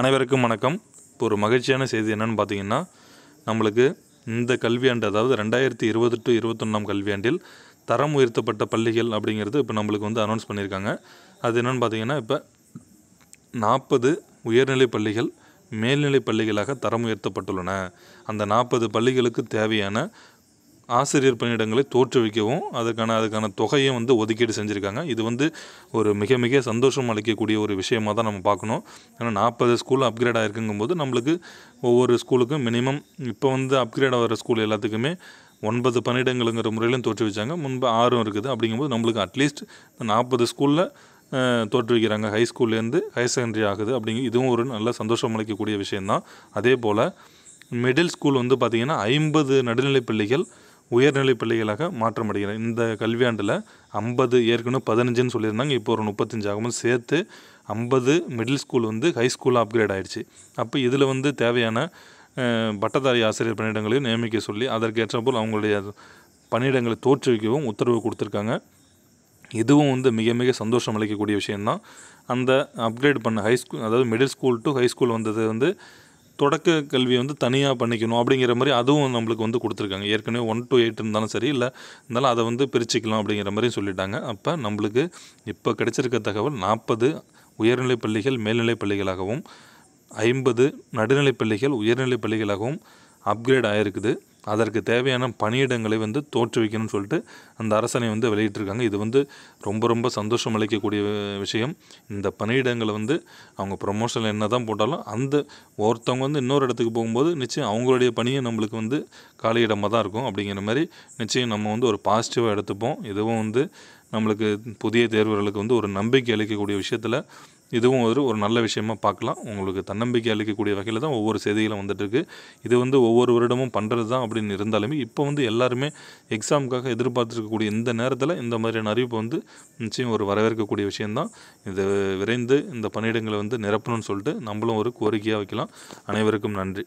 அனைவருக்கும் வணக்கம் இப்போ ஒரு மகிழ்ச்சியான செய்தி என்னென்னு பார்த்தீங்கன்னா நம்மளுக்கு இந்த கல்வியாண்டு அதாவது ரெண்டாயிரத்தி இருபது டு இருபத்தொன்னாம் கல்வியாண்டில் தரம் உயர்த்தப்பட்ட பள்ளிகள் அப்படிங்கிறது இப்போ நம்மளுக்கு வந்து அனௌன்ஸ் பண்ணியிருக்காங்க அது என்னென்னு பார்த்தீங்கன்னா இப்போ நாற்பது உயர்நிலை பள்ளிகள் மேல்நிலை பள்ளிகளாக தரம் உயர்த்தப்பட்டுள்ளன அந்த நாற்பது பள்ளிகளுக்கு தேவையான ஆசிரியர் பணியிடங்களை தோற்றுவிக்கவும் அதுக்கான அதுக்கான தொகையும் வந்து ஒதுக்கீடு செஞ்சுருக்காங்க இது வந்து ஒரு மிக மிக சந்தோஷம் அளிக்கக்கூடிய ஒரு விஷயமாக தான் நம்ம பார்க்கணும் ஏன்னா நாற்பது ஸ்கூல் அப்கிரேட் போது நம்மளுக்கு ஒவ்வொரு ஸ்கூலுக்கும் மினிமம் இப்போ வந்து அப்கிரேட் ஆகிற ஸ்கூல் எல்லாத்துக்குமே ஒன்பது பணியிடங்களுங்கிற முறையிலும் தோற்றுவிச்சாங்க முன்பு ஆறும் இருக்குது அப்படிங்கும்போது நம்மளுக்கு அட்லீஸ்ட் நாற்பது ஸ்கூலில் தோற்றுவிக்கிறாங்க ஹை ஸ்கூல்லேருந்து ஹையர் செகண்டரி ஆகுது அப்படிங்க இதுவும் ஒரு நல்ல சந்தோஷம் அளிக்கக்கூடிய விஷயந்தான் அதே போல் மிடில் ஸ்கூல் வந்து பார்த்திங்கன்னா ஐம்பது நடுநிலைப் பள்ளிகள் உயர்நிலை பள்ளிகளாக மாற்றமடைகிறது இந்த கல்வியாண்டில் ஐம்பது ஏற்கனவே பதினஞ்சுன்னு சொல்லியிருந்தாங்க இப்போ ஒரு முப்பத்தஞ்சாகவும் சேர்த்து ஐம்பது மிடில் ஸ்கூல் வந்து ஹை ஸ்கூலில் அப்கிரேட் ஆகிடுச்சு அப்போ இதில் வந்து தேவையான பட்டதாரி ஆசிரியர் பணியிடங்களையும் நியமிக்க சொல்லி அதற்கேற்றபோல் அவங்களுடைய பணியிடங்களை தோற்றுவிக்கவும் உத்தரவு கொடுத்துருக்காங்க இதுவும் வந்து மிக மிக சந்தோஷம் அளிக்கக்கூடிய விஷயந்தான் அந்த அப்கிரேட் பண்ண ஹை ஸ்கூல் அதாவது middle school to high school வந்தது வந்து தொடக்க கல்வியை வந்து தனியாக பண்ணிக்கணும் அப்படிங்கிற மாதிரி அதுவும் நம்மளுக்கு வந்து கொடுத்துருக்காங்க ஏற்கனவே ஒன் டு எயிட் இருந்தாலும் சரி இல்லை இருந்தாலும் அதை வந்து பிரிச்சுக்கலாம் அப்படிங்கிற மாதிரி சொல்லிட்டாங்க அப்போ நம்மளுக்கு இப்போ கிடைச்சிருக்க தகவல் நாற்பது உயர்நிலைப் பள்ளிகள் மேல்நிலைப் பள்ளிகளாகவும் ஐம்பது நடுநிலைப் பள்ளிகள் உயர்நிலைப் பள்ளிகளாகவும் அப்கிரேட் ஆகிருக்குது அதற்கு தேவையான பணியிடங்களை வந்து தோற்றுவிக்கணும்னு சொல்லிட்டு அந்த அரசனை வந்து வெளியிட்டிருக்காங்க இது வந்து ரொம்ப ரொம்ப சந்தோஷம் அளிக்கக்கூடிய விஷயம் இந்த பணியிடங்களை வந்து அவங்க ப்ரொமோஷனில் என்ன தான் போட்டாலும் அந்த ஒருத்தவங்க வந்து இன்னொரு இடத்துக்கு போகும்போது நிச்சயம் அவங்களுடைய பணியை நம்மளுக்கு வந்து காலியிடமாக தான் இருக்கும் அப்படிங்கிற மாதிரி நிச்சயம் நம்ம வந்து ஒரு பாசிட்டிவாக எடுத்துப்போம் இதுவும் வந்து நம்மளுக்கு புதிய தேர்வர்களுக்கு வந்து ஒரு நம்பிக்கை அளிக்கக்கூடிய விஷயத்தில் இதுவும் ஒரு ஒரு நல்ல விஷயமாக பார்க்கலாம் உங்களுக்கு தன்னம்பிக்கை அளிக்கக்கூடிய வகையில் தான் ஒவ்வொரு செய்திகளும் வந்துட்டுருக்கு இது வந்து ஒவ்வொரு வருடமும் பண்ணுறது தான் அப்படின்னு இருந்தாலுமே இப்போ வந்து எல்லாருமே எக்ஸாமுக்காக எதிர்பார்த்துருக்கக்கூடிய இந்த நேரத்தில் இந்த மாதிரியான அறிவிப்பு வந்து நிச்சயம் ஒரு வரவேற்கக்கூடிய விஷயந்தான் இது விரைந்து இந்த பணியிடங்களை வந்து நிரப்பணும்னு சொல்லிட்டு நம்மளும் ஒரு கோரிக்கையாக வைக்கலாம் அனைவருக்கும் நன்றி